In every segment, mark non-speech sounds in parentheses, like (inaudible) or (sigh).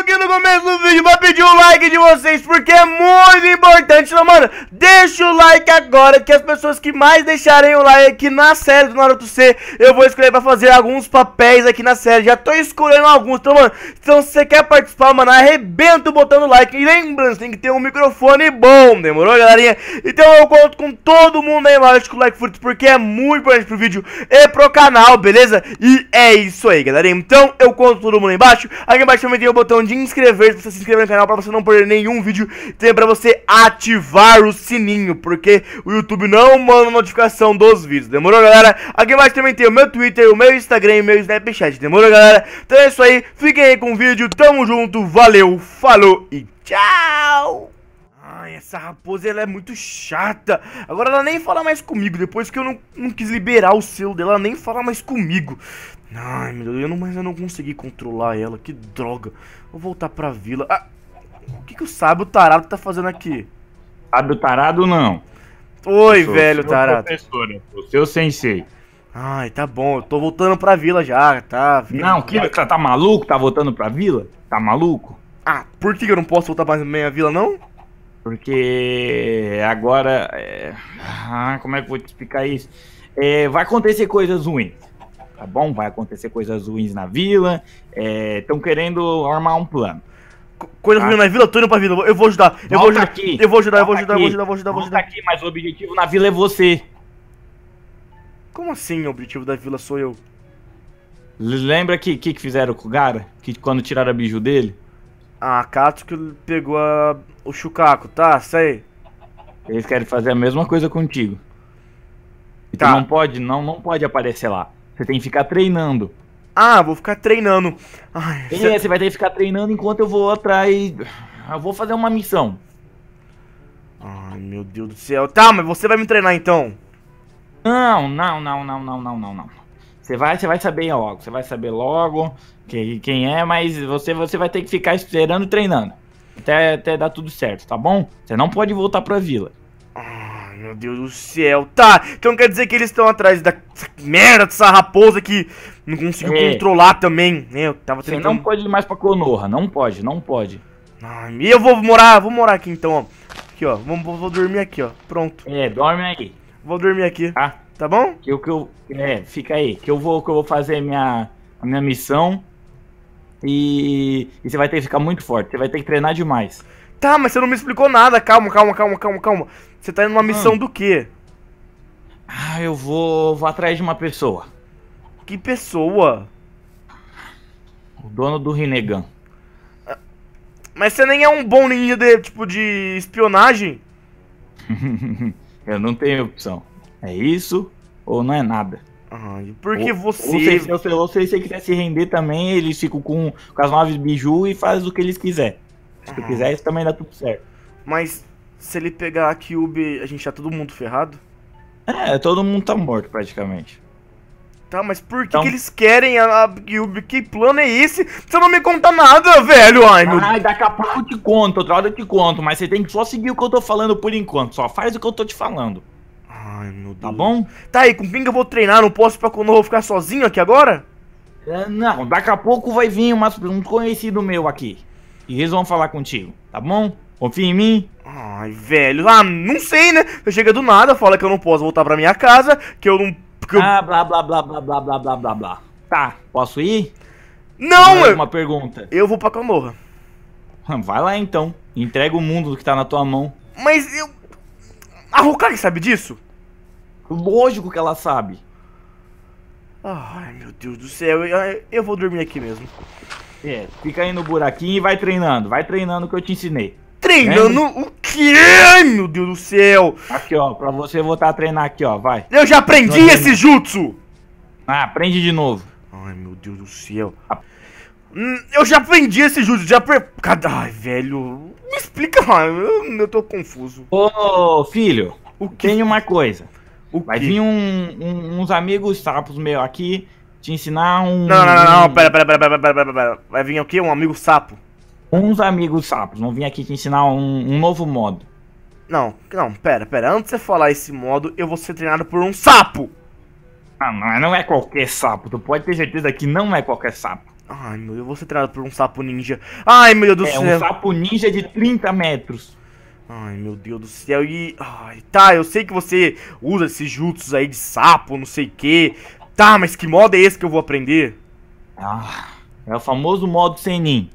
aqui no começo do vídeo vídeo, vou pedir o like de vocês, porque é muito importante. Então, mano, deixa o like agora, que as pessoas que mais deixarem o like aqui na série do Naruto C, eu vou escolher pra fazer alguns papéis aqui na série. Já tô escolhendo alguns, então, mano, então se você quer participar, mano, arrebenta o botão do like. E lembrando, tem que ter um microfone bom, demorou, galerinha? Então eu conto com todo mundo aí embaixo com o like furto, porque é muito importante pro vídeo e pro canal, beleza? E é isso aí, galerinha. Então eu conto todo mundo aí embaixo. Aqui embaixo também tem o botão de inscrever-se pra se inscrever no canal pra você não perder nenhum vídeo. Também pra você ativar o sininho, porque o YouTube não manda notificação dos vídeos. Demorou, galera? Aqui embaixo também tem o meu Twitter, o meu Instagram e o meu Snapchat. Demorou, galera? Então é isso aí. Fiquem aí com o vídeo. Tamo junto. Valeu, falou e tchau! Ai, essa raposa ela é muito chata. Agora ela nem fala mais comigo. Depois que eu não, não quis liberar o selo dela, ela nem fala mais comigo. Ai, meu Deus, eu não, mas eu não consegui controlar ela, que droga. Vou voltar pra vila. Ah, o que, que o sábio tarado tá fazendo aqui? Sábio tarado não. Oi, sou velho tarado. Professor, o seu sensei. Ai, tá bom, eu tô voltando pra vila já, tá? Não, que, tá, tá maluco? Tá voltando pra vila? Tá maluco? Ah, por que eu não posso voltar pra minha vila, não? Porque agora. É... Ah, como é que eu vou te explicar isso? É, vai acontecer coisas ruins tá bom? Vai acontecer coisas ruins na vila, estão é, querendo armar um plano. Coisas ruins na vila, tô indo pra vila, eu vou ajudar. Eu vou ajudar, aqui. eu vou ajudar, eu vou ajudar, eu vou ajudar, vou ajudar, vou ajudar. aqui, mas o objetivo na vila é você. Como assim o objetivo da vila sou eu? Lembra que que, que fizeram com o Gara? Que quando tiraram a biju dele? Ah, que pegou a, o Chucaco, tá? Sei. Eles querem fazer a mesma coisa contigo. Então tá. não pode, não, não pode aparecer lá. Você tem que ficar treinando. Ah, vou ficar treinando. Ai, você... É, você vai ter que ficar treinando enquanto eu vou atrás. Ah, eu vou fazer uma missão. Ai, meu Deus do céu. Tá, mas você vai me treinar então? Não, não, não, não, não, não, não, não. Você vai, você vai saber logo. Você vai saber logo quem, quem é, mas você, você vai ter que ficar esperando e treinando. Até, até dar tudo certo, tá bom? Você não pode voltar pra vila meu Deus do céu. Tá, então quer dizer que eles estão atrás da merda dessa raposa que não conseguiu é. controlar também, né? Eu tava tentando... Você não pode ir mais pra Konoha, não pode, não pode. Ai, e eu vou morar, vou morar aqui então, ó. Aqui, ó, vou, vou, vou dormir aqui, ó, pronto. É, dorme aí. Vou dormir aqui. Tá. Tá bom? Que eu, que eu, é, fica aí, que eu vou, que eu vou fazer minha, a minha missão e, e você vai ter que ficar muito forte, você vai ter que treinar demais. Tá, mas você não me explicou nada. Calma, calma, calma, calma, calma. Você tá indo numa ah. missão hum. do quê? Ah, eu vou, vou atrás de uma pessoa. Que pessoa? O dono do Rinnegan. Ah, mas você nem é um bom ninja de, tipo, de espionagem? (laughs) eu não tenho opção. É isso ou não é nada. Ai, porque ou, você... Ou se, ou, se, ou se, você quiser se render também, eles ficam com, com as nove biju e fazem o que eles quiserem. Se tu quiser, isso também dá tudo certo. Mas se ele pegar a Cube, a gente tá todo mundo ferrado? É, todo mundo tá morto praticamente. Tá, mas por que, então... que eles querem a, a Cube? Que plano é esse? Você não me conta nada, velho! Ai, meu... Ai, daqui a pouco eu te conto, outra hora eu te conto, mas você tem que só seguir o que eu tô falando por enquanto. Só faz o que eu tô te falando. Ai, meu tá Deus. Tá bom? Tá aí, com quem que eu vou treinar? Não posso quando eu vou ficar sozinho aqui agora? É, não, daqui a pouco vai vir uma, um conhecido meu aqui e eles vão falar contigo, tá bom? Confia em mim? Ai, velho. Ah, não sei, né? chega do nada, fala que eu não posso voltar pra minha casa, que eu não. Que eu... Ah, blá, blá, blá, blá, blá, blá, blá, blá, blá. Tá, posso ir? Não! Eu... Uma pergunta. Eu vou pra Camorra. Ah, vai lá então. Entrega o mundo do que tá na tua mão. Mas eu. A Hokage sabe disso? Lógico que ela sabe. Ai, meu Deus do céu. Eu, eu vou dormir aqui mesmo. É, fica aí no buraquinho e vai treinando. Vai treinando o que eu te ensinei. Treinando o quê? Ai, meu Deus do céu! Aqui, ó, pra você voltar tá a treinar aqui, ó, vai. Eu já aprendi esse jutsu! Ah, aprende de novo. Ai, meu Deus do céu. Hum, eu já aprendi esse jutsu, já pre... Ai, velho, me explica, eu, eu tô confuso. Ô, filho, o que? tem uma coisa. O vai quê? vir um, um, uns amigos sapos tá, meus aqui te ensinar um. Não, não, não, não, pera, pera, pera, pera, pera, pera, pera. Vai vir aqui um amigo sapo. Uns amigos sapos, vão vir aqui te ensinar um, um novo modo. Não, não, pera, pera. Antes de você falar esse modo, eu vou ser treinado por um sapo! Ah, não, não é qualquer sapo. Tu pode ter certeza que não é qualquer sapo. Ai, meu, eu vou ser treinado por um sapo ninja. Ai, meu Deus do é, céu. É um sapo ninja de 30 metros. Ai, meu Deus do céu. E. Ai, tá, eu sei que você usa esses jutsus aí de sapo, não sei o quê. Tá, mas que modo é esse que eu vou aprender? Ah, é o famoso modo Senin.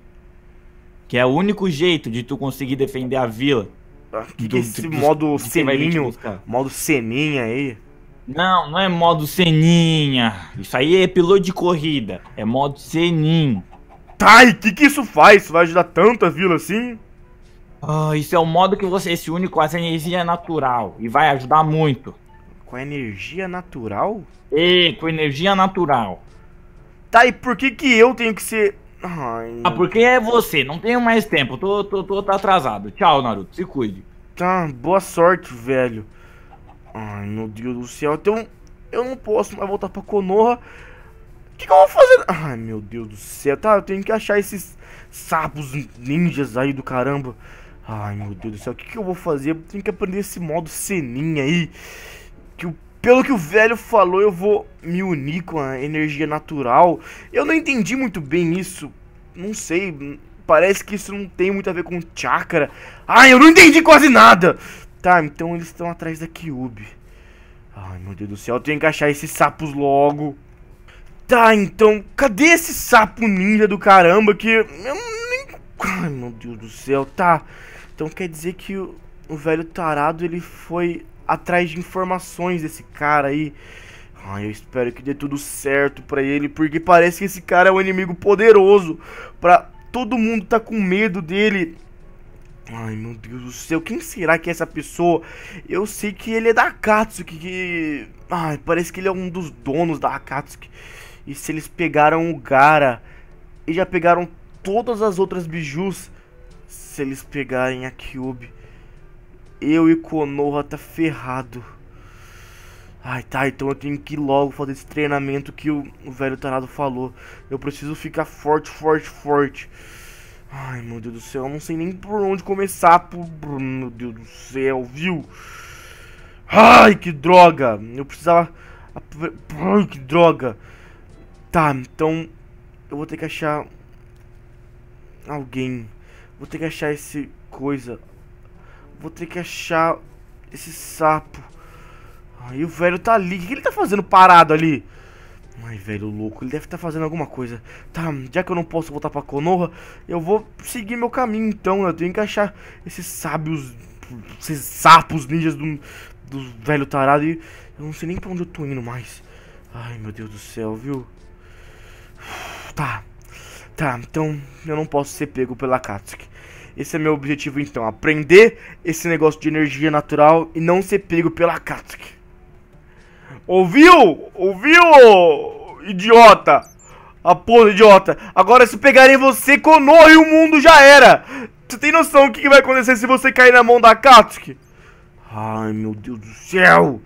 Que é o único jeito de tu conseguir defender a vila. Ah, que, do, que é esse do, modo Seninho? Modo Seninha aí? Não, não é modo Seninha. Isso aí é piloto de corrida. É modo Senin. Tá, e o que, que isso faz? Isso vai ajudar tanta vila assim? Ah, isso é o modo que você se une com a energia natural e vai ajudar muito. Com energia natural? É, com energia natural. Tá, e por que que eu tenho que ser... Ai... Ah, porque é você, não tenho mais tempo, tô, tô, tô, tô atrasado. Tchau, Naruto, se cuide. Tá, boa sorte, velho. Ai, meu Deus do céu, então eu não posso mais voltar pra Konoha. O que, que, eu vou fazer? Ai, meu Deus do céu. Tá, eu tenho que achar esses sapos ninjas aí do caramba. Ai, meu Deus do céu. O que, que eu vou fazer? Eu tenho que aprender esse modo seninho aí que pelo que o velho falou, eu vou me unir com a energia natural. Eu não entendi muito bem isso. Não sei, hum, parece que isso não tem muito a ver com chakra. Ai, eu não entendi quase nada. Tá, então eles estão atrás da Kyubi. Ai, meu Deus do céu, eu tenho que achar esses sapos logo. Tá, então, cadê esse sapo ninja do caramba que... Eu nem... Ai, meu Deus do céu, tá. Então quer dizer que o, o velho tarado, ele foi atrás de informações desse cara aí. Ai, eu espero que dê tudo certo para ele, porque parece que esse cara é um inimigo poderoso. Pra todo mundo tá com medo dele. Ai, meu Deus do céu, quem será que é essa pessoa? Eu sei que ele é da Akatsuki, que... Ai, parece que ele é um dos donos da Akatsuki. E se eles pegaram o Gara e já pegaram todas as outras bijus, se eles pegarem a Kyubi eu e Konoha tá ferrado. Ai, tá, então eu tenho que ir logo fazer esse treinamento que o, o velho tarado falou. Eu preciso ficar forte, forte, forte. Ai, meu Deus do céu, eu não sei nem por onde começar, por... meu Deus do céu, viu? Ai, que droga! Eu precisava... Ai, que droga! Tá, então eu vou ter que achar alguém. Vou ter que achar esse coisa. Vou ter que achar esse sapo. Aí o velho tá ali. O que ele tá fazendo parado ali? Ai, velho louco, ele deve estar tá fazendo alguma coisa. Tá, já que eu não posso voltar pra Konoha, eu vou seguir meu caminho então. Eu tenho que achar esses sábios, esses sapos ninjas do, do velho tarado. E eu não sei nem pra onde eu tô indo mais. Ai, meu Deus do céu, viu? Tá, tá, então eu não posso ser pego pela Katsuki. Esse é meu objetivo então, aprender esse negócio de energia natural e não ser pego pela Katsuk. Ouviu? Ouviu, idiota? A porra idiota. Agora se pegarem você, Konoha, o mundo já era. Você tem noção do que vai acontecer se você cair na mão da Katsuk? Ai, meu Deus do céu.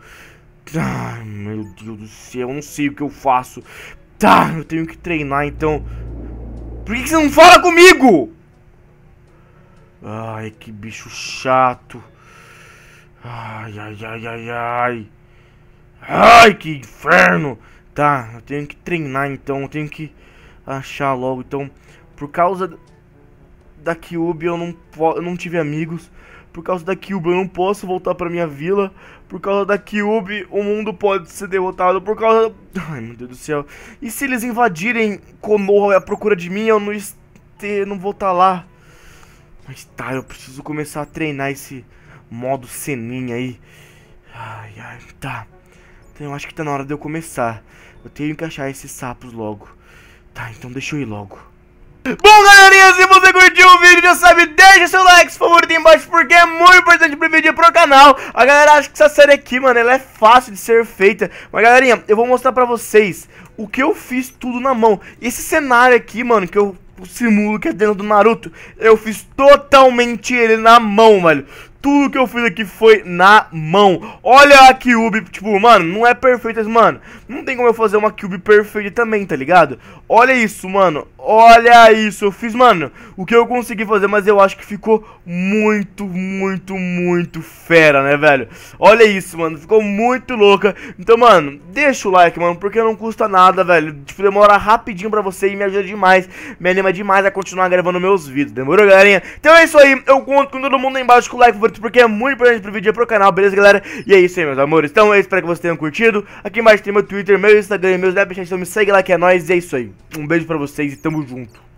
Ai, meu Deus do céu, eu não sei o que eu faço. Tá, eu tenho que treinar, então... Por que você não fala comigo? Ai, que bicho chato. Ai, ai, ai, ai, ai. Ai, que inferno. Tá, eu tenho que treinar então, eu tenho que achar logo. Então, por causa da Cube eu não, eu não tive amigos. Por causa da Cube eu não posso voltar pra minha vila. Por causa da Cube o mundo pode ser derrotado. Por causa... Ai, meu Deus do céu. E se eles invadirem Konoha à procura de mim, eu não, este... não vou estar tá lá. Mas tá, eu preciso começar a treinar esse modo ceninha aí. Ai, ai, tá. Então eu acho que tá na hora de eu começar. Eu tenho que achar esses sapos logo. Tá, então deixa eu ir logo. Bom, galerinha, se você curtiu o vídeo, já sabe, deixa seu like, seu favorito embaixo, porque é muito importante pro vídeo e pro canal. A galera acha que essa série aqui, mano, ela é fácil de ser feita. Mas, galerinha, eu vou mostrar pra vocês o que eu fiz tudo na mão. Esse cenário aqui, mano, que eu Tipo, simulo que é dentro do Naruto. Eu fiz totalmente ele na mão, velho. Tudo que eu fiz aqui foi na mão. Olha a Cube, tipo, mano, não é perfeita, mano, não tem como eu fazer uma Cube perfeita também, tá ligado? Olha isso, mano. Olha isso, eu fiz, mano, o que eu consegui fazer, mas eu acho que ficou muito, muito, muito fera, né, velho? Olha isso, mano, ficou muito louca. Então, mano, deixa o like, mano, porque não custa nada, velho. Tipo, demora rapidinho pra você e me ajuda demais, me anima demais a continuar gravando meus vídeos, demorou, galerinha? Então é isso aí, eu conto com todo mundo aí embaixo com o like porque é muito importante pro vídeo e pro canal, beleza, galera? E é isso aí, meus amores. Então, eu espero que vocês tenham curtido. Aqui embaixo tem meu Twitter, meu Instagram e meu Snapchat, então me segue lá que é nóis. E é isso aí, um beijo pra vocês e então, Tamo junto.